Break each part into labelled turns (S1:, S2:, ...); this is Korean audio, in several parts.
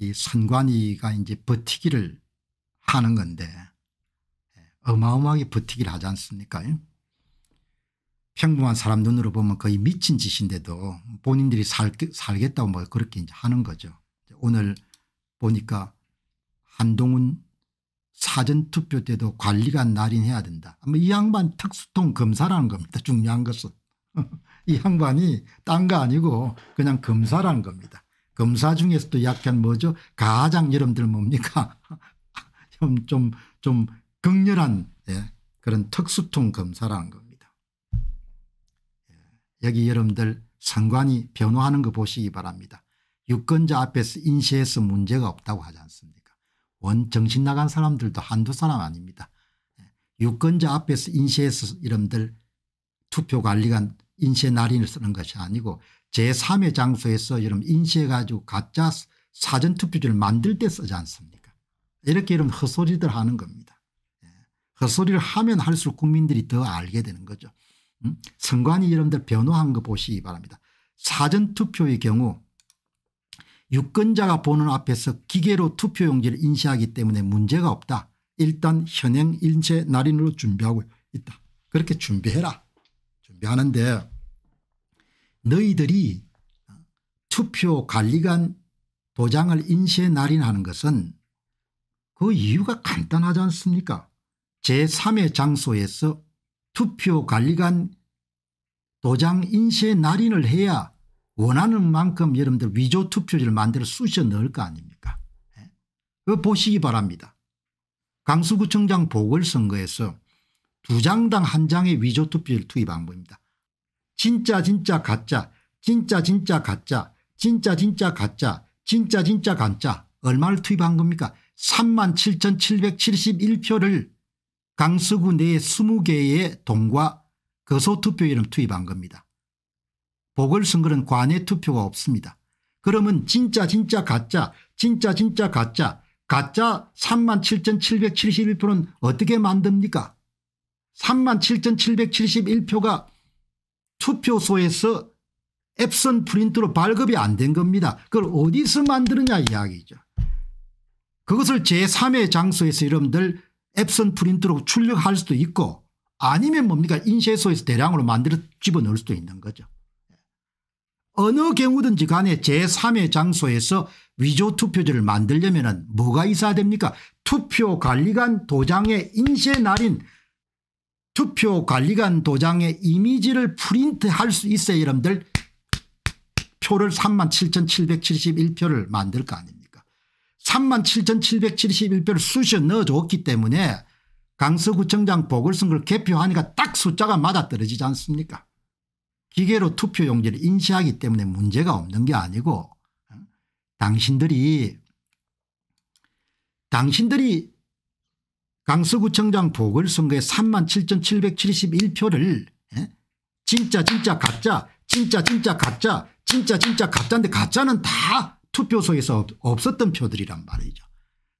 S1: 이 선관위가 이제 버티기를 하는 건데 어마어마하게 버티기를 하지 않습니까 평범한 사람 눈으로 보면 거의 미친 짓인데도 본인들이 살, 살겠다고 뭐 그렇게 이제 하는 거죠. 오늘 보니까 한동훈 사전투표 때도 관리가 날인해야 된다. 이 양반 특수통 검사라는 겁니다. 중요한 것은. 이 양반이 딴 거 아니고 그냥 검사라는 겁니다. 검사 중에서도 약한 뭐죠 가장 여러분들 뭡니까 좀 좀좀 극렬한 예, 그런 특수통 검사라는 겁니다. 예, 여기 여러분들 상관이 변호하는 거 보시기 바랍니다. 유권자 앞에서 인시해서 문제가 없다고 하지 않습니까 원 정신 나간 사람들도 한두 사람 아닙니다. 예, 유권자 앞에서 인쇄해서 이름들 투표관리관 인쇄 날인을 쓰는 것이 아니고 제3의 장소에서 여러분 인쇄해 가지고 가짜 사전투표지를 만들 때 쓰지 않습니까 이렇게 이런 헛소리들 하는 겁니다. 예. 헛소리를 하면 할수록 국민들이 더 알게 되는 거죠. 음? 선관위 여러분들 변호한 거 보시기 바랍니다. 사전투표의 경우 유권자가 보는 앞에서 기계로 투표용지를 인쇄하기 때문에 문제가 없다. 일단 현행 인쇄 날인으로 준비하고 있다. 그렇게 준비해라. 준비하는데 너희들이 투표 관리관 도장을 인쇄 날인하는 것은 그 이유가 간단하지 않습니까 제3의 장소에서 투표 관리관 도장 인쇄 날인을 해야 원하는 만큼 여러분들 위조 투표지를 만들어 쑤셔 넣을 거 아닙니까 그 보시기 바랍니다 강수구청장 보궐선거에서 두 장당 한 장의 위조 투표지를 투입한 겁니다 진짜 진짜 가짜 진짜 진짜 가짜 진짜 진짜 가짜 진짜 진짜 가짜 얼마를 투입한 겁니까 3만 7,771표를 강서구 내 20개의 동과 거소투표일은 투입한 겁니다. 보궐선거는 관외투표가 없습니다. 그러면 진짜 진짜 가짜 진짜 진짜 가짜 가짜 3만 7,771표는 어떻게 만듭니까 3만 7,771표가 투표소에서 앱선 프린트로 발급이 안 된 겁니다. 그걸 어디서 만드느냐 이야기죠. 그것을 제3의 장소에서 여러분들 앱선 프린트로 출력할 수도 있고 아니면 뭡니까 인쇄소에서 대량으로 만들어 집어넣을 수도 있는 거죠. 어느 경우든지 간에 제3의 장소에서 위조 투표지를 만들려면 뭐가 있어야 됩니까? 투표관리관 도장의 인쇄 날인 투표관리관 도장의 이미지를 프린트할 수있어요 여러분들 표를 37,771표를 만들 거 아닙니까 37,771표를 쑤셔 넣어줬기 때문에 강서구청장 보궐선거를 개표하니까 딱 숫자가 맞아떨어지지 않습니까 기계로 투표용지를 인쇄하기 때문에 문제가 없는 게 아니고 당신들이 당신들이 강서구청장 보궐선거에 3만 7,771표를 진짜 진짜 가짜 진짜 진짜 가짜 진짜 진짜 가짜인데 가짜는 다 투표소에서 없었던 표들이란 말이죠.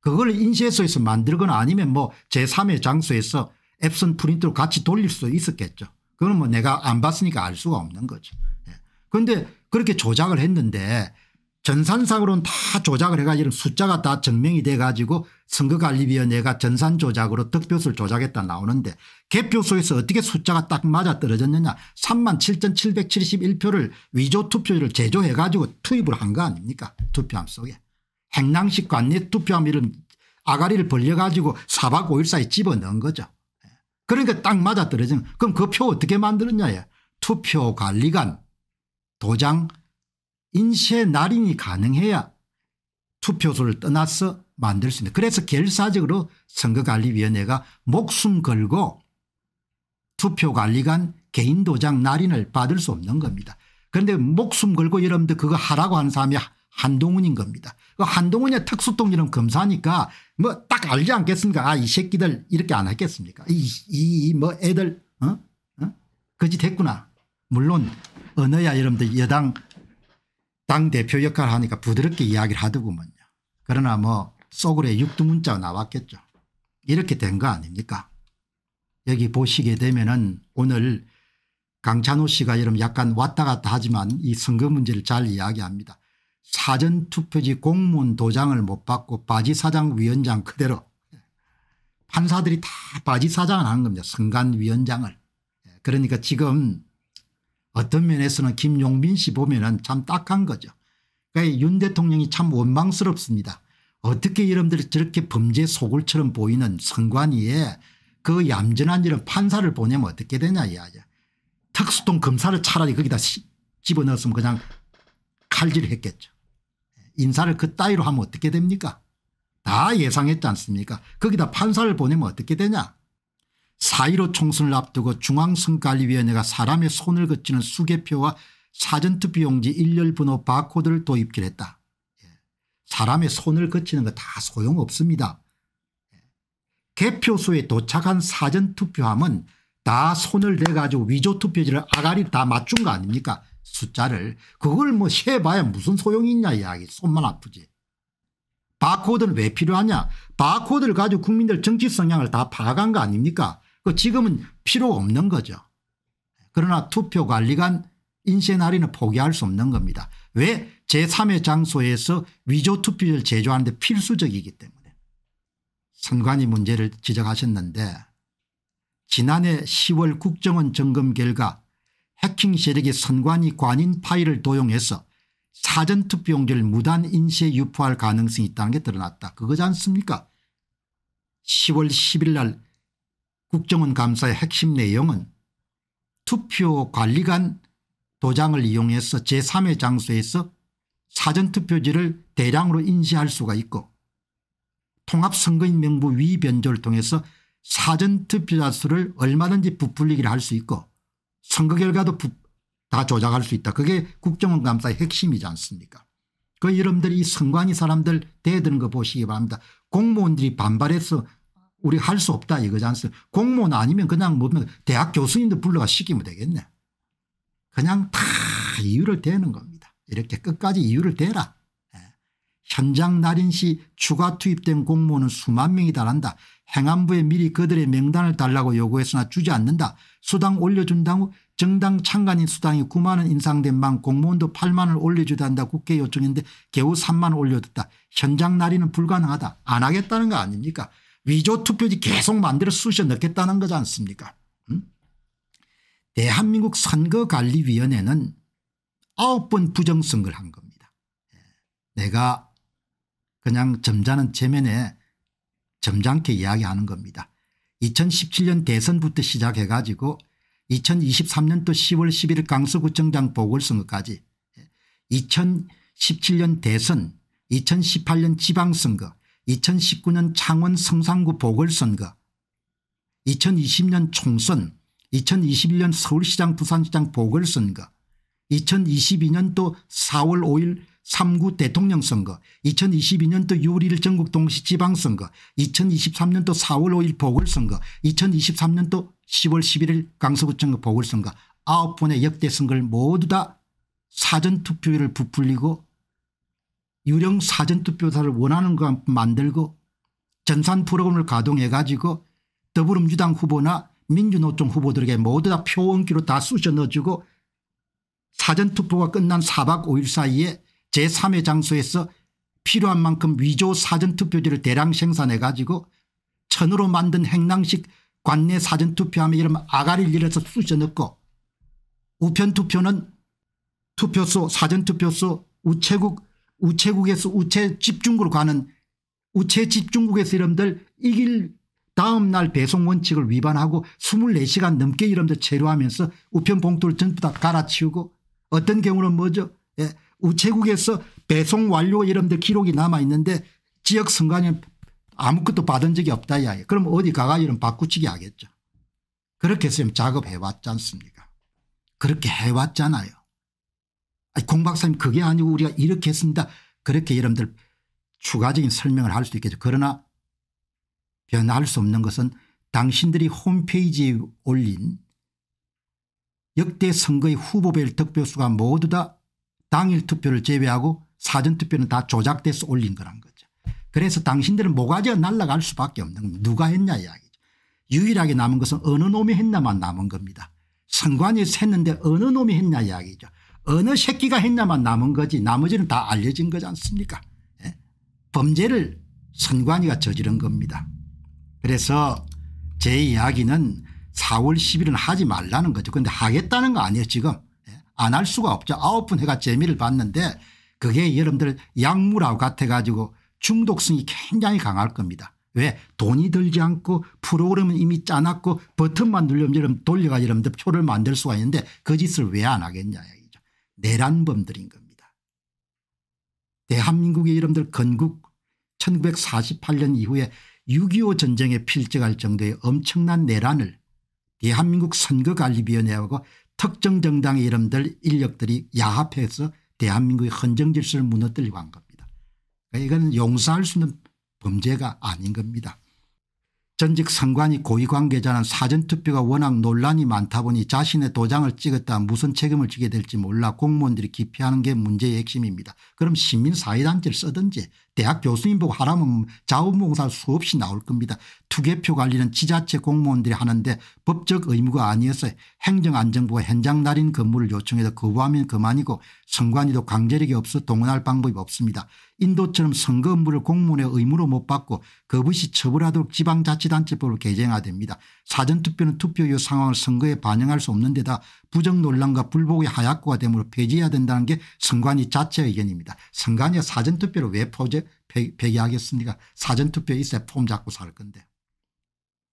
S1: 그걸 인쇄소에서 만들거나 아니면 뭐 제3의 장소에서 앱선 프린트로 같이 돌릴 수 있었겠죠. 그건 뭐 내가 안 봤으니까 알 수가 없는 거죠. 그런데 예. 그렇게 조작을 했는데 전산상으로는 다 조작을 해가지고 숫자가 다 증명이 돼가지고 선거관리위원회가 전산 조작으로 득표수를 조작했다 나오는데 개표소에서 어떻게 숫자가 딱 맞아 떨어졌느냐 3만 7,771표를 위조 투표율을 제조해가지고 투입을 한 거 아닙니까 투표함 속에 행랑식 관내 투표함 이름 아가리를 벌려가지고 4박 5일 사이 집어넣은 거죠. 그러니까 딱 맞아 떨어지는 그럼 그 표 어떻게 만들었냐 투표관리관 도장 인쇄 날인이 가능해야 투표소를 떠나서 만들 수 있는 그래서 결사적으로 선거관리위원회가 목숨 걸고 투표관리관 개인도장 날인을 받을 수 없는 겁니다. 그런데 목숨 걸고 여러분들 그거 하라고 하는 사람이 한동훈인 겁니다. 그 한동훈이 특수통일은 검사니까 뭐 딱 알지 않겠습니까 아 이 새끼들 이렇게 안하겠습니까 이뭐 애들 어? 어? 거짓 했구나. 물론 언어야 여러분들 여당 당대표 역할을 하니까 부드럽게 이야기를 하더구먼요. 그러나 뭐 속으로 육두문자가 나왔겠죠. 이렇게 된 거 아닙니까 여기 보시게 되면 은 오늘 강찬호 씨가 여러분 약간 왔다 갔다 하지만 이 선거 문제를 잘 이야기합니다. 사전투표지 공문 도장을 못 받고 바지사장 위원장 그대로 판사들이 다 바지사장을 하는 겁니다. 선관위원장을. 그러니까 지금 어떤 면에서는 김용민 씨 보면 참 딱한 거죠. 그러니까 윤 대통령이 참 원망스럽습니다. 어떻게 여러들이 저렇게 범죄 소굴처럼 보이는 선관위에 그 얌전한 이런 판사를 보내면 어떻게 되냐 이야기 특수통 검사를 차라리 거기다 집어넣었으면 그냥 칼질했겠죠. 인사를 그 따위로 하면 어떻게 됩니까 다 예상했지 않습니까 거기다 판사를 보내면 어떻게 되냐 4.15 총선을 앞두고 중앙선관리위원회가 사람의 손을 거치는 수개표와 사전투표 용지 일렬 번호 바코드를 도입했다. 기로 예. 사람의 손을 거치는 거 다 소용없습니다. 예. 개표소에 도착한 사전투표함은 다 손을 대가지고 위조투표지를 아가리 다 맞춘 거 아닙니까 숫자를 그걸 뭐 세봐야 무슨 소용이 있냐 이야기 손만 아프지 바코드는 왜 필요하냐 바코드를 가지고 국민들 정치 성향을 다 파악한 거 아닙니까 그 지금은 필요 없는 거죠. 그러나 투표관리관 인쇄날인은 포기할 수 없는 겁니다. 왜 제3의 장소에서 위조투표를 제조하는 데 필수적이기 때문에 선관위 문제를 지적하셨는데 지난해 10월 국정원 점검 결과 해킹 세력이 선관위 관인 파일을 도용해서 사전투표용지를 무단 인쇄 유포할 가능성이 있다는 게 드러났다. 그거지 않습니까 10월 10일 날 국정원 감사의 핵심 내용은 투표 관리관 도장을 이용해서 제3의 장소에서 사전투표지를 대량으로 인시할 수가 있고 통합선거인명부 위변조를 통해서 사전투표자 수를 얼마든지 부풀리기를 할 수 있고 선거 결과도 다 조작할 수 있다. 그게 국정원 감사의 핵심이지 않습니까 그 여러분들 이 선관위 사람들 대드는 거 보시기 바랍니다. 공무원들이 반발해서 우리할수 없다 이거지 않습니까 공무원 아니면 그냥 뭐니 대학 교수님도 불러가 시키면 되겠네. 그냥 다 이유를 대는 겁니다. 이렇게 끝까지 이유를 대라. 예. 현장 날인시 추가 투입된 공무원은 수만 명이 달한다. 행안부에 미리 그들의 명단을 달라고 요구했으나 주지 않는다. 수당 올려준다후 정당 참관인 수당이 9만 원 인상된 만 공무원도 8만 원을 올려주다 한다 국회 요청인데 겨우 3만 원 올려줬다. 현장 날인은 불가능하다. 안 하겠다는 거 아닙니까 위조 투표지 계속 만들어 쑤셔 넣겠다는 거지 않습니까 대한민국 선거관리위원회는 아홉 번 부정선거를 한 겁니다. 예. 내가 그냥 점잖은 체면에 점잖게 이야기하는 겁니다. 2017년 대선부터 시작해 가지고 2023년도 10월 11일 강서구청장 보궐선거까지 2017년 예. 대선 2018년 지방선거 2019년 창원 성산구 보궐선거 2020년 총선 2021년 서울시장 부산시장 보궐선거 2022년 도 4월 5일 3구 대통령선거 2022년 도 6월 1일 전국 동시지방선거 2023년 도 4월 5일 보궐선거 2023년 도 10월 11일 강서구청법 보궐선거 9번의 역대 선거를 모두 다 사전투표율을 부풀리고 유령 사전투표사를 원하는 것 만들고 전산 프로그램을 가동해 가지고 더불어민주당 후보나 민주노총 후보들에게 모두 다 표원기로 다 쑤셔 넣어주고 사전투표가 끝난 4박 5일 사이에 제3의 장소에서 필요한 만큼 위조 사전투표지를 대량 생산해 가지고 천으로 만든 행랑식 관내 사전투표함에 이름 아가리를 일어서 쑤셔 넣고 우편투표는 투표소 사전투표소 우체국 우체국에서 우체 집중국으로 가는 우체 집중국에서 이름들 이길 다음 날 배송 원칙을 위반하고 24시간 넘게 이름들 체류하면서 우편 봉투를 전부 다 갈아치우고 어떤 경우는 뭐죠 예. 우체국에서 배송 완료 이름들 기록이 남아있는데 지역 선관위 아무것도 받은 적이 없다 이야기 그럼 어디 가가 이름 바꾸치기 하겠죠 그렇게 지금 작업해왔지 않습니까 그렇게 해왔잖아요 아니, 공 박사님 그게 아니고 우리가 이렇게 했습니다. 그렇게 여러분들 추가적인 설명을 할 수 있겠죠. 그러나 변할 수 없는 것은 당신들이 홈페이지에 올린 역대 선거의 후보별 득표수가 모두 다 당일 투표를 제외하고 사전투표는 다 조작돼서 올린 거란 거죠. 그래서 당신들은 모가지가 날아갈 수밖에 없는 겁니다. 누가 했냐 이야기죠. 유일하게 남은 것은 어느 놈이 했냐만 남은 겁니다. 선관위에서 했는데 어느 놈이 했냐 이야기죠. 어느 새끼가 했냐만 남은 거지 나머지는 다 알려진 거지 않습니까 예? 범죄를 선관위가 저지른 겁니다. 그래서 제 이야기는 4월 10일은 하지 말라는 거죠. 그런데 하겠다는 거 아니에요 지금. 예? 안할 수가 없죠. 아홉 분 해가 재미를 봤는데 그게 여러분들 약물하고 같아 가지고 중독성이 굉장히 강할 겁니다. 왜 돈이 들지 않고 프로그램은 이미 짜놨고 버튼만 누르면 여러분 돌려가 여러분들 표를 만들 수가 있는데 그 짓을 왜 안 하겠냐 내란범들인 겁니다. 대한민국의 이름들 건국 1948년 이후에 6.25 전쟁에 필적할 정도의 엄청난 내란을 대한민국 선거관리위원회하고 특정 정당의 이름들 인력들이 야합해서 대한민국의 헌정질서를 무너뜨리고 한 겁니다. 그러니까 이건 용서할 수 있는 범죄가 아닌 겁니다. 전직 선관위 고위관계자는 사전투표가 워낙 논란이 많다 보니 자신의 도장을 찍었다 무슨 책임을 지게 될지 몰라 공무원들이 기피하는 게 문제의 핵심입니다. 그럼 시민사회단체를 쓰든지 대학 교수님 보고 하라면 자원봉사 수없이 나올 겁니다. 투개표 관리는 지자체 공무원들이 하는데 법적 의무가 아니어서 행정안전부가 현장 날인 근무를 요청해도 거부하면 그만이고 선관위도 강제력이 없어 동원할 방법이 없습니다. 인도처럼 선거 업무를 공무원의 의무로 못 받고 거부시 처벌하도록 지방자치단체법을 개정해야 됩니다. 사전투표는 투표의 상황을 선거에 반영할 수 없는 데다 부정 논란과 불복의 하약고가 되므로 폐지해야 된다는 게 선관위 자체 의견입니다. 선관위가 사전투표를 왜 포제, 폐, 기하겠습니까 사전투표에 있어야 폼 잡고 살 건데.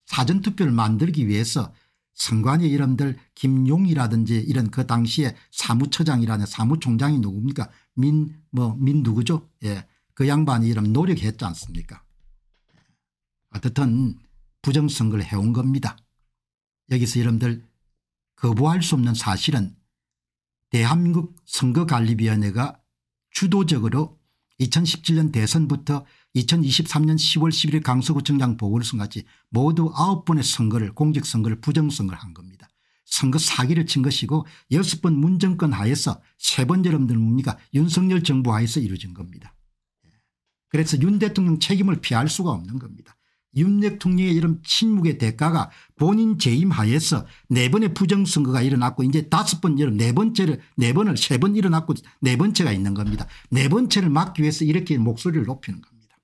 S1: 사전투표를 만들기 위해서 선관위 의 이름들 김용이라든지 이런 그 당시에 사무처장이라는 사무총장이 누굽니까 민, 뭐, 민 누구죠? 예. 그 양반이 이름 노력했지 않습니까? 어떻든 부정선거를 해온 겁니다. 여기서 여러분들 거부할 수 없는 사실은 대한민국 선거관리위원회가 주도적으로 2017년 대선부터 2023년 10월 11일 강서구청장 보궐선거까지 모두 9번의 선거를 공직선거를 부정선거를 한 겁니다. 선거 사기를 친 것이고 여섯 번 문정권 하에서 세 번째 여러분들 뭡니까 윤석열 정부 하에서 이루어진 겁니다. 그래서 윤 대통령 책임을 피할 수가 없는 겁니다. 윤 대통령의 이런 침묵의 대가가 본인 재임 하에서 네 번의 부정선거가 일어났고 이제 다섯 번 이런 네 번째를 네 번을 세 번 일어났고 네 번째가 있는 겁니다. 네 번째를 막기 위해서 이렇게 목소리를 높이는 겁니다.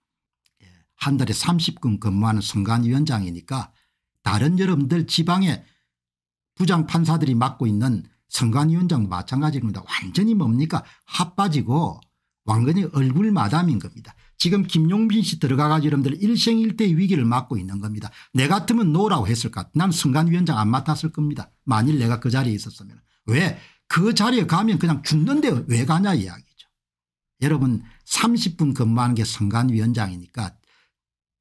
S1: 예, 한 달에 30분 근무하는 선관위원장이니까 다른 여러분들 지방에 부장판사들이 맡고 있는 선관위원장도 마찬가지입니다. 완전히 뭡니까 핫빠지고 완전히 얼굴 마담인 겁니다. 지금 김용빈 씨 들어가가지고 여러분들 일생일대의 위기를 맞고 있는 겁니다. 내 같으면 노라고 했을 것 같아. 난 선관위원장 안 맡았을 겁니다. 만일 내가 그 자리에 있었으면. 왜? 그 자리에 가면 그냥 죽는데 왜 가냐 이야기죠. 여러분 30분 근무하는 게 선관위원장이니까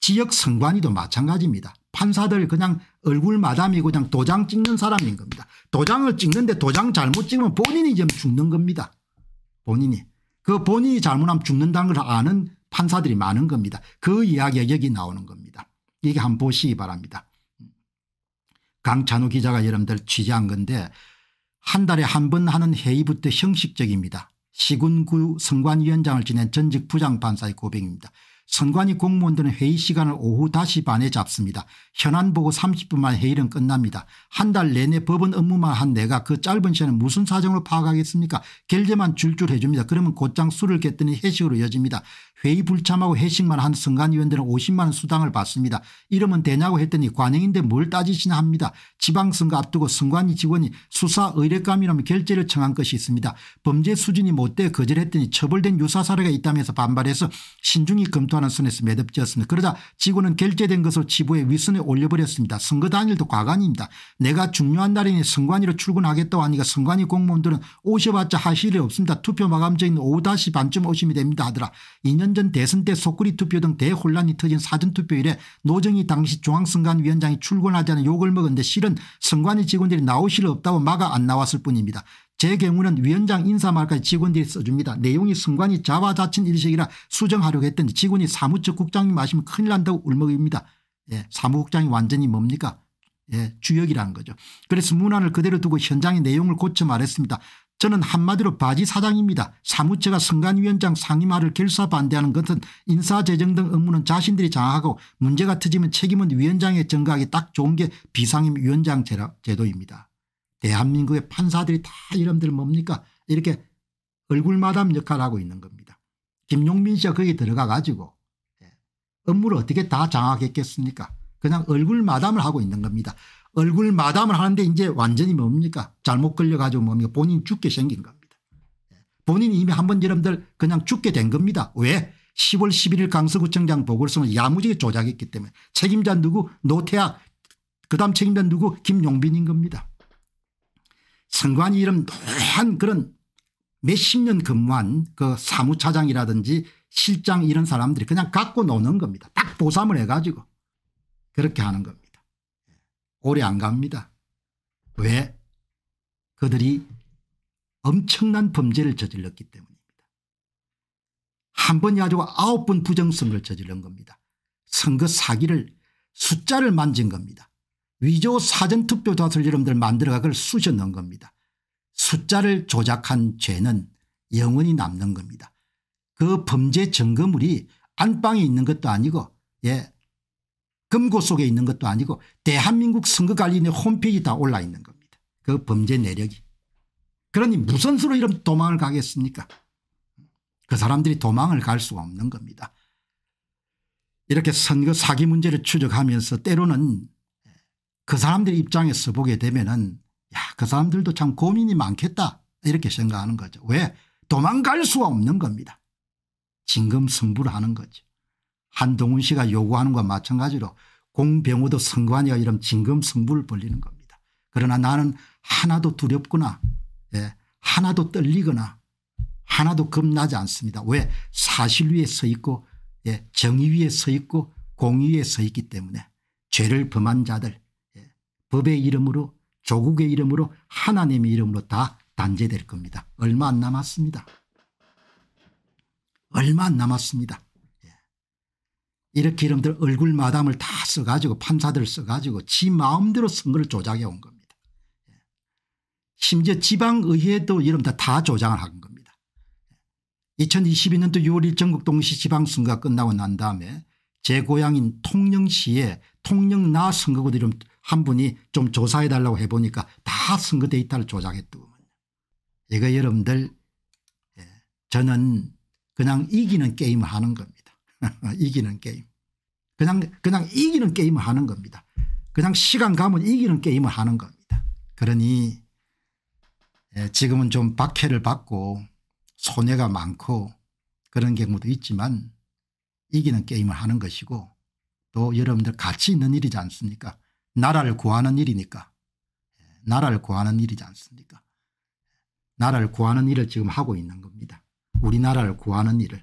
S1: 지역 선관위도 마찬가지입니다. 판사들 그냥 얼굴 마담이고 그냥 도장 찍는 사람인 겁니다. 도장을 찍는데 도장 잘못 찍으면 본인이 지금 죽는 겁니다. 본인이. 그 본인이 잘못하면 죽는다는 걸 아는 판사들이 많은 겁니다. 그 이야기가 여기 나오는 겁니다. 이게 한번 보시기 바랍니다. 강찬우 기자가 여러분들 취재한 건데 한 달에 한 번 하는 회의부터 형식적입니다. 시군구 선관위원장을 지낸 전직 부장판사의 고백입니다. 선관위 공무원들은 회의 시간을 오후 다시 반에 잡습니다. 현안 보고 30분 만 회의는 끝납니다. 한 달 내내 법원 업무만 한 내가 그 짧은 시간에 무슨 사정으로 파악하겠습니까 결제만 줄줄 해줍니다. 그러면 곧장 술을 깼더니 회식으로 이어집니다. 회의 불참하고 회식만 한 선관위원들은 50만 원 수당을 받습니다. 이러면 되냐고 했더니 관행인데 뭘 따지시나 합니다. 지방선거 앞두고 선관위 직원이 수사 의뢰감이라면 결재를 청한 것이 있습니다. 범죄 수준이 못돼 거절했더니 처벌된 유사 사례가 있다면서 반발해서 신중히 검토하는 선에서 매듭지었습니다. 그러자 직원은 결재된 것을 지부에 위선에 올려버렸습니다. 선거 당일도 과간입니다 내가 중요한 날이니 선관위로 출근하겠다고 하니까 선관위 공무원들은 오셔봤자 하실 일 없습니다. 투표 마감적인 오후 다시 반쯤 오시면 됩니다 하더라. 2년 전 대선 때 속구리 투표 등 대혼란이 터진 사전투표 일에 노정희 당시 중앙선관위원장이 출근하자는 욕을 먹었는데 실은 선관위 직원들이 나오실 없다고 막아 안 나왔을 뿐입니다. 제 경우는 위원장 인사말까지 직원들이 써줍니다. 내용이 선관위 자화자찬 일식이라 수정하려고 했더니 직원이 사무처 국장님 마시면 큰일 난다고 울먹입니다. 예, 사무국장이 완전히 뭡니까? 예, 주역이라는 거죠. 그래서 문안을 그대로 두고 현장의 내용을 고쳐 말했습니다. 저는 한마디로 바지 사장입니다. 사무처가 선관위원장 상임하를 결사 반대하는 것은 인사재정 등 업무는 자신들이 장악하고 문제가 터지면 책임은 위원장에 증가하기딱 좋은 게 비상임 위원장 제도입니다. 대한민국의 판사들이 다 이름들 뭡니까 이렇게 얼굴마담 역할을 하고 있는 겁니다. 김용민 씨가 거기 들어가 가지고 예, 업무를 어떻게 다 장악했겠습니까 그냥 얼굴마담을 하고 있는 겁니다. 얼굴 마담을 하는데 이제 완전히 뭡니까 잘못 걸려가지고 뭡니까 본인이 죽게 생긴 겁니다. 본인이 이미 한 번 여러분들 그냥 죽게 된 겁니다. 왜 10월 11일 강서구청장 보궐선거 야무지게 조작했기 때문에 책임자 누구 노태학 그다음 책임자 누구 김용빈인 겁니다. 선관위 이름 노한 그런 몇 십 년 근무한 그 사무차장이라든지 실장 이런 사람들이 그냥 갖고 노는 겁니다. 딱 보상을 해가지고 그렇게 하는 겁니다. 오래 안 갑니다. 왜? 그들이 엄청난 범죄를 저질렀기 때문입니다. 한 번이 아주 아홉 번 부정선거를 저질른 겁니다. 선거 사기를 숫자를 만진 겁니다. 위조 사전투표 다수를 여러분들 만들어가 그걸 쑤셔 넣은 겁니다. 숫자를 조작한 죄는 영원히 남는 겁니다. 그 범죄 증거물이 안방에 있는 것도 아니고 예 금고 속에 있는 것도 아니고 대한민국 선거관리위원 홈페이지 다 올라 있는 겁니다. 그 범죄 내력이. 그러니 무슨 수로 이런 도망을 가겠습니까 그 사람들이 도망을 갈 수가 없는 겁니다. 이렇게 선거 사기 문제를 추적하면서 때로는 그 사람들 입장에서 보게 되면은 야그 사람들도 참 고민이 많겠다 이렇게 생각하는 거죠. 왜? 도망갈 수가 없는 겁니다. 진검승부를 하는 거죠. 한동훈 씨가 요구하는 것과 마찬가지로 공병우도 선관위가 이런 진검승부를 벌리는 겁니다. 그러나 나는 하나도 두렵거나 예, 하나도 떨리거나 하나도 겁나지 않습니다. 왜 사실 위에 서 있고 예, 정의 위에 서 있고 공의 위에 서 있기 때문에 죄를 범한 자들 예, 법의 이름으로 조국의 이름으로 하나님의 이름으로 다 단죄될 겁니다. 얼마 안 남았습니다. 얼마 안 남았습니다. 이렇게 이름들 얼굴 마담을 다 써가지고 판사들 써가지고 지 마음대로 선거를 조작해 온 겁니다. 예. 심지어 지방의회도 이름 다, 다 조장을 한 겁니다. 2022년도 6월 1 전국 동시 지방선거가 끝나고 난 다음에 제 고향인 통영시에 통영나 선거구 이름 한 분이 좀 조사해 달라고 해보니까 다 선거 데이터를 조작했더군요. 이거 여러분들 예. 저는 그냥 이기는 게임을 하는 겁니다. 이기는 게임. 그냥 그냥 이기는 게임을 하는 겁니다. 그냥 시간 가면 이기는 게임을 하는 겁니다. 그러니 예, 지금은 좀 박해를 받고 손해가 많고 그런 경우도 있지만 이기는 게임을 하는 것이고 또 여러분들 같이 있는 일이지 않습니까 나라를 구하는 일이니까 예, 나라를 구하는 일이지 않습니까 예, 나라를 구하는 일을 지금 하고 있는 겁니다. 우리나라를 구하는 일을